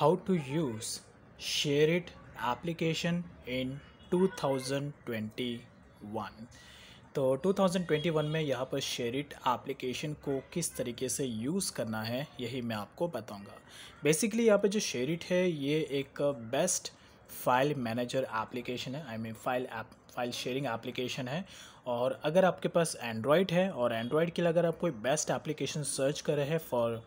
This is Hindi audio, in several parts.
how to use it application in 2021 तो 2021 में यहाँ पर शेरिट एप्लीकेशन को किस तरीके से यूज़ करना है यही मैं आपको बताऊंगा बेसिकली यहाँ पर जो शेरिट है ये एक बेस्ट फाइल मैनेजर एप्लीकेशन है I mean file app file sharing application है और अगर आपके पास एंड्रॉयड है और एंड्रॉयड के लिए अगर आप कोई बेस्ट एप्लीकेशन सर्च कर रहे हैं for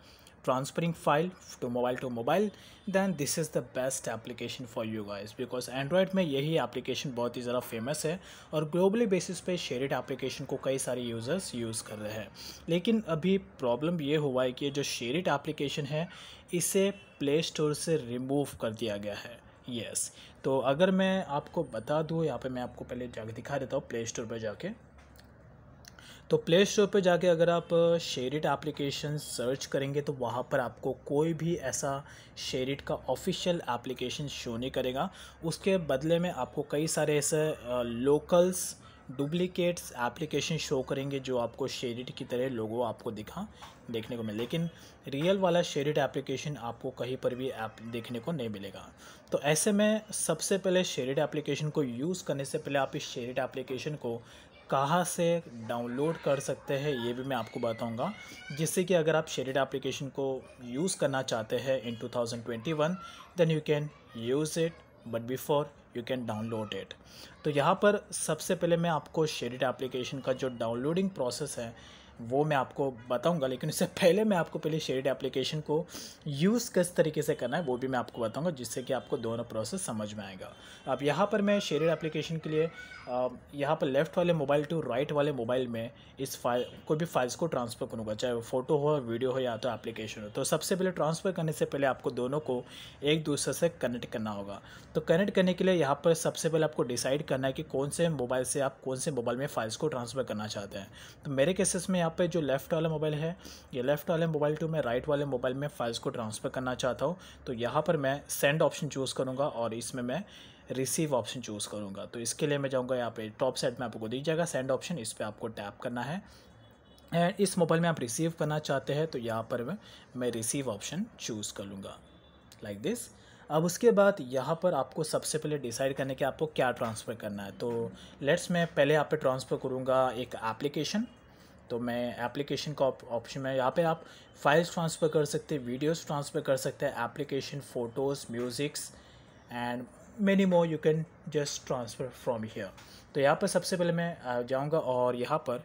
transferring file to mobile to mobile then this is the best application for you guys because android में यही application बहुत ही ज़रा famous है और globally basis पे shared application को कई सारे users use यूज़ कर रहे हैं लेकिन अभी problem ये हुआ है कि जो shared application है इसे play store से remove कर दिया गया है यस yes. तो अगर मैं आपको बता दूँ यहाँ पे मैं आपको पहले जाके दिखा देता हूँ प्ले स्टोर पर जाके तो प्ले स्टोर पर जाके अगर आप शेरिट एप्लीकेशन सर्च करेंगे तो वहाँ पर आपको कोई भी ऐसा शेरिट का ऑफिशियल एप्लीकेशन शो नहीं करेगा उसके बदले में आपको कई सारे ऐसे लोकल्स डुप्लीकेट्स एप्लीकेशन शो करेंगे जो आपको शेरिट की तरह लोगों आपको दिखा देखने को मिले लेकिन रियल वाला शेरिट एप्लीकेशन आपको कहीं पर भी ऐप देखने को नहीं मिलेगा तो ऐसे में सबसे पहले शेरिट एप्लीकेशन को यूज़ करने से पहले आप इस शेरिट एप्लीकेशन को कहाँ से डाउनलोड कर सकते हैं ये भी मैं आपको बताऊंगा जिससे कि अगर आप शेडिड एप्लीकेशन को यूज़ करना चाहते हैं in 2021 then you can use it but before you can download it तो यहाँ पर सबसे पहले मैं आपको शेडिड एप्लीकेशन का जो डाउनलोडिंग प्रोसेस है वो मैं आपको बताऊंगा लेकिन इससे पहले मैं आपको पहले शेड एप्लीकेशन को यूज़ किस तरीके से करना है वो भी मैं आपको बताऊंगा जिससे कि आपको दोनों प्रोसेस समझ में आएगा अब यहाँ पर मैं शेडेड एप्लीकेशन के लिए यहाँ पर लेफ्ट वाले मोबाइल टू राइट वाले मोबाइल में इस फाइल कोई भी फाइल्स को ट्रांसफ़र करूँगा चाहे वो फ़ोटो हो वीडियो हो या तो एप्लीकेशन हो तो सबसे पहले ट्रांसफ़र करने से पहले आपको दोनों को एक दूसरे से कनेक्ट करना होगा तो कनेक्ट करने के लिए यहाँ पर सबसे पहले आपको डिसाइड करना है कि कौन से मोबाइल से आप कौन से मोबाइल में फाइल्स को ट्रांसफ़र करना चाहते हैं तो मेरे केसेस में यहाँ पे जो लेफ़्ट वाला मोबाइल है ये लेफ़्ट वाले मोबाइल टू मैं राइट वाले मोबाइल में फ़ाइल्स को ट्रांसफ़र करना चाहता हूँ तो यहाँ पर मैं सेंड ऑप्शन चूज़ करूँगा और इसमें मैं रिसीव ऑप्शन चूज़ करूँगा तो इसके लिए मैं जाऊँगा यहाँ पे टॉप सेट में आपको दी जाएगा सेंड ऑप्शन इस पर आपको टैप करना है एंड इस मोबाइल में आप रिसीव करना चाहते हैं तो यहाँ पर मैं रिसीव ऑप्शन चूज़ कर लूँगा लाइक like दिस अब उसके बाद यहाँ पर आपको सबसे पहले डिसाइड करने के आपको क्या ट्रांसफ़र करना है तो लेट्स मैं पहले आप पे ट्रांसफ़र करूँगा एक एप्लीकेशन तो मैं एप्लीकेशन का ऑप्शन में यहाँ पे आप फाइल्स ट्रांसफ़र कर सकते हैं वीडियोस ट्रांसफ़र कर सकते हैं application photos musics and many more you can just transfer from here तो यहाँ पर सबसे पहले मैं जाऊँगा और यहाँ पर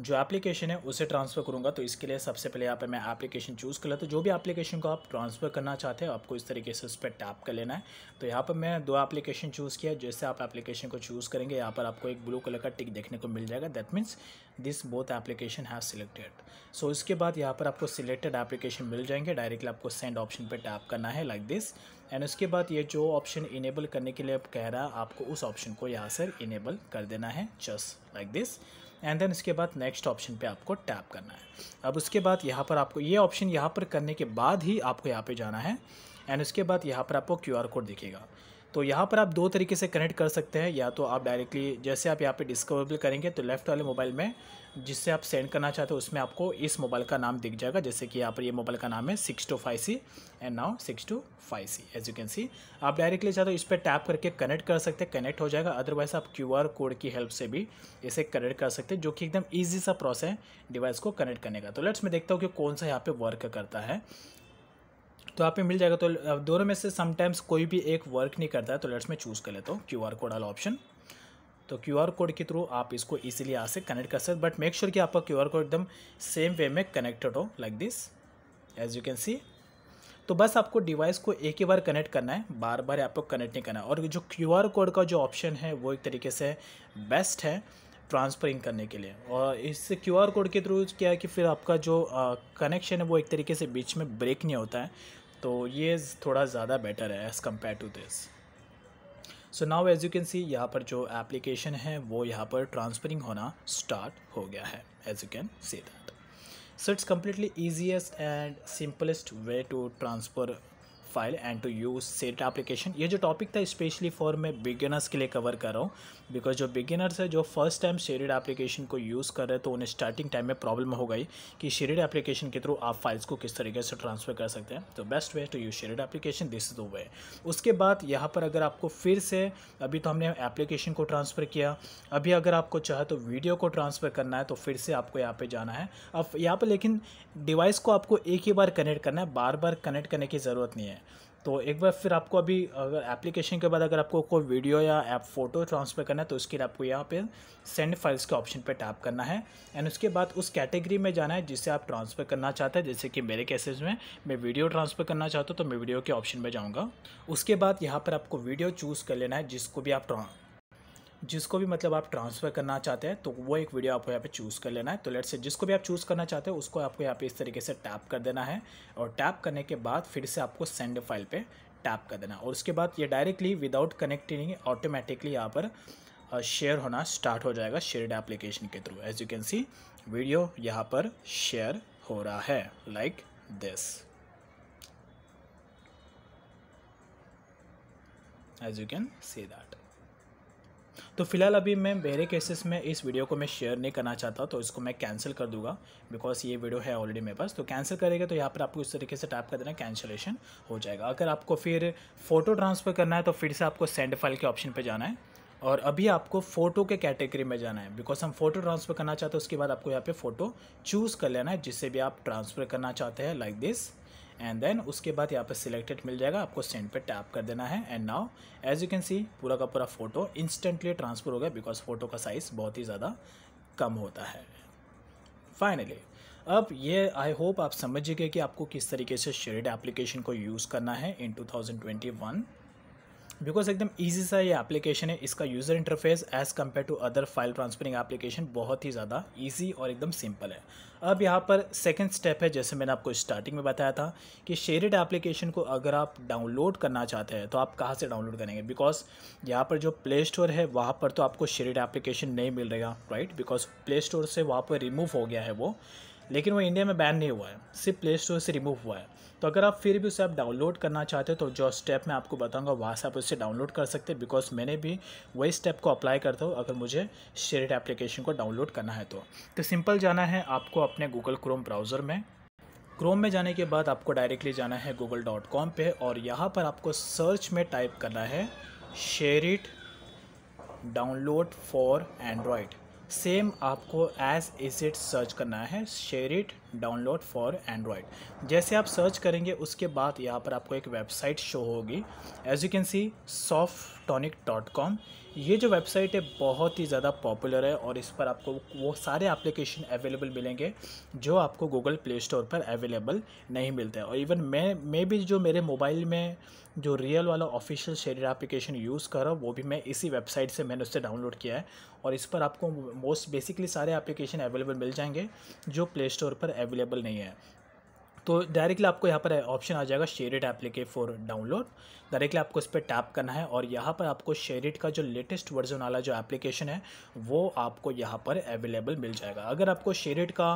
जो एप्लीकेशन है उसे ट्रांसफ़र करूँगा तो इसके लिए सबसे पहले यहाँ पे मैं एप्लीकेशन चूज़ कर लेता तो जो भी एप्लीकेशन को आप ट्रांसफ़र करना चाहते हो आपको इस तरीके से उस पर टैप कर लेना है तो यहाँ पर मैं दो एप्लीकेशन चूज़ किया जैसे आप एप्लीकेशन को चूज़ करेंगे यहाँ पर आपको एक ब्लू कलर का टिक देखने को मिल जाएगा that means this both application have selected so इसके बाद यहाँ पर आपको सिलेक्टेड एप्लीकेशन मिल जाएंगे डायरेक्टली आपको सेंड ऑप्शन पर टैप करना है लाइक दिस एंड उसके बाद ये जो ऑप्शन इनेबल करने के लिए आप कह रहा है आपको उस ऑप्शन को यहाँ से इनेबल कर देना है just like this and then इसके बाद नेक्स्ट ऑप्शन पे आपको टैप करना है अब उसके बाद यहाँ पर आपको ये ऑप्शन यहाँ पर करने के बाद ही आपको यहाँ पे जाना है एंड उसके बाद यहाँ पर आपको क्यू कोड दिखेगा तो यहाँ पर आप दो तरीके से कनेक्ट कर सकते हैं या तो आप डायरेक्टली जैसे आप यहाँ पे डिस्कवरेबल करेंगे तो लेफ़्ट वाले मोबाइल में जिससे आप सेंड करना चाहते हो उसमें आपको इस मोबाइल का नाम दिख जाएगा जैसे कि यहाँ पर ये मोबाइल का नाम है six two five C and now six two five C as you can see आप डायरेक्टली चाहते हो इस पर टैप करके कनेक्ट कर सकते हैं कनेक्ट हो जाएगा अदरवाइज आप क्यू आर कोड की हेल्प से भी इसे कनेक्ट कर सकते हैं जो कि एकदम ईजी सा प्रोसेस है डिवाइस को कनेक्ट करने का तो लेट्स मैं देखता हूँ कि कौन सा यहाँ पर वर्क करता है तो आप मिल जाएगा तो दोनों में से समटाइम्स कोई भी एक वर्क नहीं करता है तो लेट्स में चूज़ कर लेता हूँ क्यू आर कोड वाला ऑप्शन तो क्यू आर कोड के थ्रू आप इसको इजीली यहाँ से कनेक्ट कर सकते बट मेक श्योर कि आपका क्यू आर कोड एकदम सेम वे में कनेक्टेड हो like this as you can see तो बस आपको डिवाइस को एक ही बार कनेक्ट करना है बार बार आपको कनेक्ट नहीं करना है और जो क्यू आर कोड का जो ऑप्शन है वो एक तरीके से बेस्ट है ट्रांसफरिंग करने के लिए और इस क्यू आर कोड के थ्रू क्या है कि फिर आपका जो कनेक्शन है वो एक तरीके से बीच में ब्रेक नहीं होता है तो ये थोड़ा ज़्यादा बेटर है as compare to this so now as you can see यहाँ पर जो एप्लीकेशन है वो यहाँ पर ट्रांसफरिंग होना स्टार्ट हो गया है as you can see that so it's completely easiest and simplest way to transfer file and to use set application ये जो टॉपिक था स्पेशली फॉर मैं बिगिनर्स के लिए कवर कर रहा हूँ बिकॉज जो बिगिनर्स है जो फर्स्ट टाइम शेरिड एप्लीकेशन को यूज़ कर रहे हैं तो उन्हें स्टार्टिंग टाइम में प्रॉब्लम हो गई कि शेरिड एप्लीकेशन के थ्रू आप फाइल्स को किस तरीके से ट्रांसफ़र कर सकते हैं तो best way to use SHAREit application this is the way उसके बाद यहाँ पर अगर आपको फिर से अभी तो हमने एप्लीकेशन को ट्रांसफ़र किया अभी अगर आपको चाहे तो वीडियो को ट्रांसफ़र करना है तो फिर से आपको यहाँ पर जाना है अब यहाँ पर लेकिन डिवाइस को आपको एक ही बार कनेक्ट करना है बार बार कनेक्ट करने की ज़रूरत नहीं है तो एक बार फिर आपको अभी अगर एप्लीकेशन के बाद अगर आपको कोई वीडियो या ऐप फोटो ट्रांसफ़र करना है तो उसके लिए आपको यहाँ पे सेंड फाइल्स के ऑप्शन पे टैप करना है एंड उसके बाद उस कैटेगरी में जाना है जिसे आप ट्रांसफ़र करना चाहते हैं जैसे कि मेरे केसेस में मैं वीडियो ट्रांसफ़र करना चाहता हूँ तो मैं वीडियो के ऑप्शन में जाऊँगा उसके बाद यहाँ पर आपको वीडियो चूज़ कर लेना है जिसको भी आप जिसको भी मतलब आप ट्रांसफ़र करना चाहते हैं तो वो एक वीडियो आपको यहाँ पे चूज़ कर लेना है तो लेट्स से जिसको भी आप चूज़ करना चाहते हैं उसको आपको यहाँ पे इस तरीके से टैप कर देना है और टैप करने के बाद फिर से आपको सेंड फाइल पे टैप कर देना और उसके बाद ये डायरेक्टली विदाउट कनेक्टिंग ऑटोमेटिकली यहाँ पर शेयर होना स्टार्ट हो जाएगा शेयर्ड एप्लीकेशन के through as you can see video यहाँ पर शेयर हो रहा है like this as you can see that तो फिलहाल अभी मैं मेरे केसेस में इस वीडियो को मैं शेयर नहीं करना चाहता तो इसको मैं कैंसिल कर दूंगा बिकॉज ये वीडियो है ऑलरेडी मेरे पास तो कैंसिल करेगा तो यहाँ पर आपको इस तरीके से टाइप कर देना कैंसिलेशन हो जाएगा अगर आपको फिर फ़ोटो ट्रांसफ़र करना है तो फिर से आपको सेंड फाइल के ऑप्शन पर जाना है और अभी आपको फ़ोटो के कैटेगरी में जाना है बिकॉज हम फ़ोटो ट्रांसफ़र करना चाहते हैं उसके बाद आपको यहाँ पे फ़ोटो चूज़ कर लेना है जिससे भी आप ट्रांसफ़र करना चाहते हैं लाइक दिस एंड देन उसके बाद यहाँ पर सिलेक्टेड मिल जाएगा आपको सेंड पे टैप कर देना है and now as you can see पूरा का पूरा फ़ोटो इंस्टेंटली ट्रांसफ़र हो गया बिकॉज फ़ोटो का साइज़ बहुत ही ज़्यादा कम होता है फाइनली अब ये आई होप आप समझिएगा कि आपको किस तरीके से शेड एप्लीकेशन को यूज़ करना है इन वन बिकॉज एकदम ईजी सा ये एप्लीकेशन है इसका user interface as compare to other file transferring application बहुत ही ज़्यादा ईजी और एकदम सिंपल है अब यहाँ पर सेकेंड स्टेप है जैसे मैंने आपको स्टार्टिंग में बताया था कि शेयरड एप्लीकेशन को अगर आप डाउनलोड करना चाहते हैं तो आप कहाँ से डाउनलोड करेंगे बिकॉज यहाँ पर जो प्ले स्टोर है वहाँ पर तो आपको शेयरड एप्लीकेशन नहीं मिल रहेगा राइट बिकॉज प्ले स्टोर से वहाँ पर रिमूव हो गया है वो लेकिन वो इंडिया में बैन नहीं हुआ है सिर्फ प्ले स्टोर से रिमूव हुआ है तो अगर आप फिर भी उसे आप डाउनलोड करना चाहते हो तो जो स्टेप मैं आपको बताऊंगा वहाँ से आप उसे डाउनलोड कर सकते हैं बिकॉज मैंने भी वही स्टेप को अप्लाई करता हूँ अगर मुझे शेरिड एप्लीकेशन को डाउनलोड करना है तो, तो सिंपल जाना है आपको अपने गूगल क्रोम ब्राउज़र में क्रोम में जाने के बाद आपको डायरेक्टली जाना है गूगल डॉट कॉम पर और यहाँ पर आपको सर्च में टाइप करना है SHAREit download for Android same आपको एज इज इट सर्च करना है SHAREit download for Android जैसे आप सर्च करेंगे उसके बाद यहाँ पर आपको एक वेबसाइट शो होगी as you can see soft tonic dot com ये जो वेबसाइट है बहुत ही ज़्यादा पॉपुलर है और इस पर आपको वो सारे एप्लीकेशन अवेलेबल मिलेंगे जो आपको गूगल प्ले स्टोर पर अवेलेबल नहीं मिलते और इवन मैं मैं भी जो मेरे मोबाइल में जो रियल वाला ऑफिशियल शेयर एप्लीकेशन यूज़ कर रहा हूँ वो भी मैं इसी वेबसाइट से मैंने उससे डाउनलोड किया है और इस पर आपको मोस्ट बेसिकली सारे एप्लीकेशन अवेलेबल मिल जाएंगे जो प्ले स्टोर पर अवेलेबल नहीं है तो डायरेक्टली आपको यहाँ पर ऑप्शन आ जाएगा SHAREit application for download directly आपको इस पर टैप करना है और यहाँ पर आपको शेरिड का जो लेटेस्ट वर्जन वाला जो एप्लीकेशन है वो आपको यहाँ पर अवेलेबल मिल जाएगा अगर आपको शेरिड का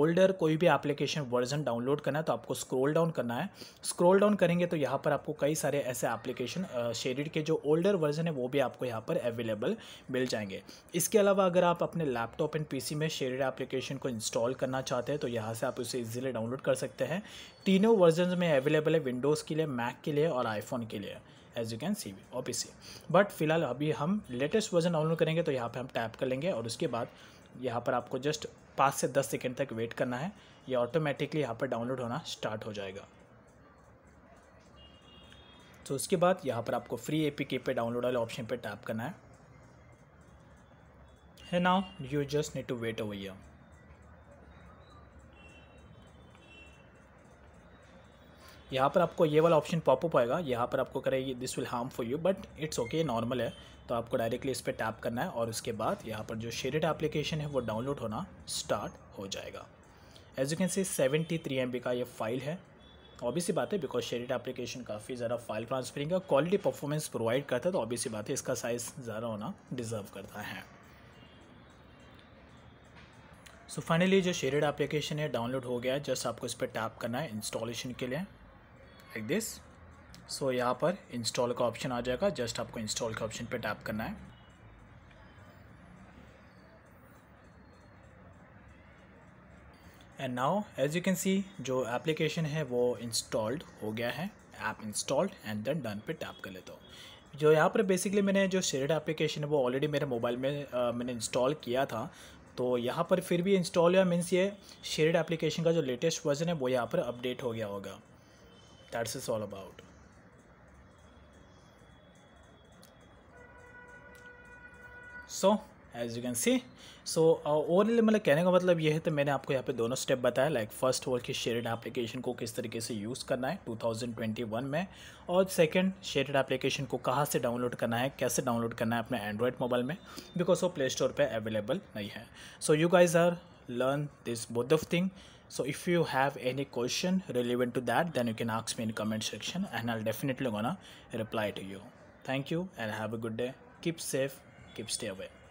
ओल्डर कोई भी एप्लीकेशन वर्जन डाउनलोड करना है तो आपको स्क्रॉल डाउन करना है स्क्रॉल डाउन करेंगे तो यहाँ पर आपको कई सारे ऐसे एप्लीकेशन शेडिड के जो ओल्डर वर्जन है वो भी आपको यहाँ पर अवेलेबल मिल जाएंगे इसके अलावा अगर आप अपने लैपटॉप एंड पीसी में शेडिड एप्लीकेशन को इंस्टॉल करना चाहते हैं तो यहाँ से आप उसे ईजिली डाउनलोड कर सकते हैं तीनों वर्जन में अवेलेबल है विंडोज़ के लिए मैक के लिए और आईफोन के लिए as you can see OPC but फिलहाल अभी हम लेटेस्ट वर्जन डाउनलोड करेंगे तो यहाँ पर हम टैप कर लेंगे और उसके बाद यहाँ पर आपको जस्ट पाँच से दस सेकेंड तक वेट करना है ये ऑटोमेटिकली यहाँ पर डाउनलोड होना स्टार्ट हो जाएगा तो उसके बाद यहाँ पर आपको फ्री ए पी के पे डाउनलोड वाले ऑप्शन पर टैप करना है now you just need to wait over here यहाँ पर आपको ये वाला ऑप्शन पॉपअप होएगा यहाँ पर आपको करेगी this will harm for you but it's okay normal है तो आपको डायरेक्टली इस पर टैप करना है और उसके बाद यहाँ पर जो शेडेड एप्लीकेशन है वो डाउनलोड होना स्टार्ट हो जाएगा as you can see seventy three MB बी का ये फाइल है ऑब्वियस बात है बिकॉज शेडेड एप्लीकेशन काफ़ी ज़्यादा फाइल ट्रांसफरिंग का क्वालिटी परफॉर्मेंस प्रोवाइड करता है तो ऑब्वियस बात है इसका साइज़ ज़्यादा होना डिज़र्व करता है सो so फाइनली जो शेडेड एप्लीकेशन है डाउनलोड हो गया है जस्ट आपको इस पर टैप करना है इंस्टॉलेशन के लिए लाइक दिस सो यहाँ पर इंस्टॉल का ऑप्शन आ जाएगा जस्ट आपको इंस्टॉल के ऑप्शन पे टैप करना है and now as you can see जो एप्लीकेशन है वो इंस्टॉल्ड हो गया है app installed and then done पे टैप कर लेता हूँ जो यहाँ पर बेसिकली मैंने जो शेयर्ड एप्लीकेशन है वो ऑलरेडी मेरे मोबाइल में आ, मैंने इंस्टॉल किया था तो यहाँ पर फिर भी इंस्टॉल या मीन्स ये शेयर्ड एप्लीकेशन का जो लेटेस्ट वर्जन है वो यहाँ पर अपडेट हो गया होगा That's it's all about. So as you can see so overall मतलब कहने का मतलब ये है तो मैंने आपको यहाँ पे दोनों स्टेप बताया लाइक फर्स्ट ऑल कि शेयर एप्लीकेशन को किस तरीके से यूज़ करना है 2021 में और सेकंड शेयर एप्लीकेशन को कहाँ से डाउनलोड करना है कैसे डाउनलोड करना है अपने एंड्रॉयड मोबाइल में बिकॉज वो प्ले स्टोर पर अवेलेबल नहीं है so you guys are learn this both of thing so if you have any question relevant to that then you can ask me in comment section and i'll definitely gonna reply to you thank you and have a good day keep safe keep stay away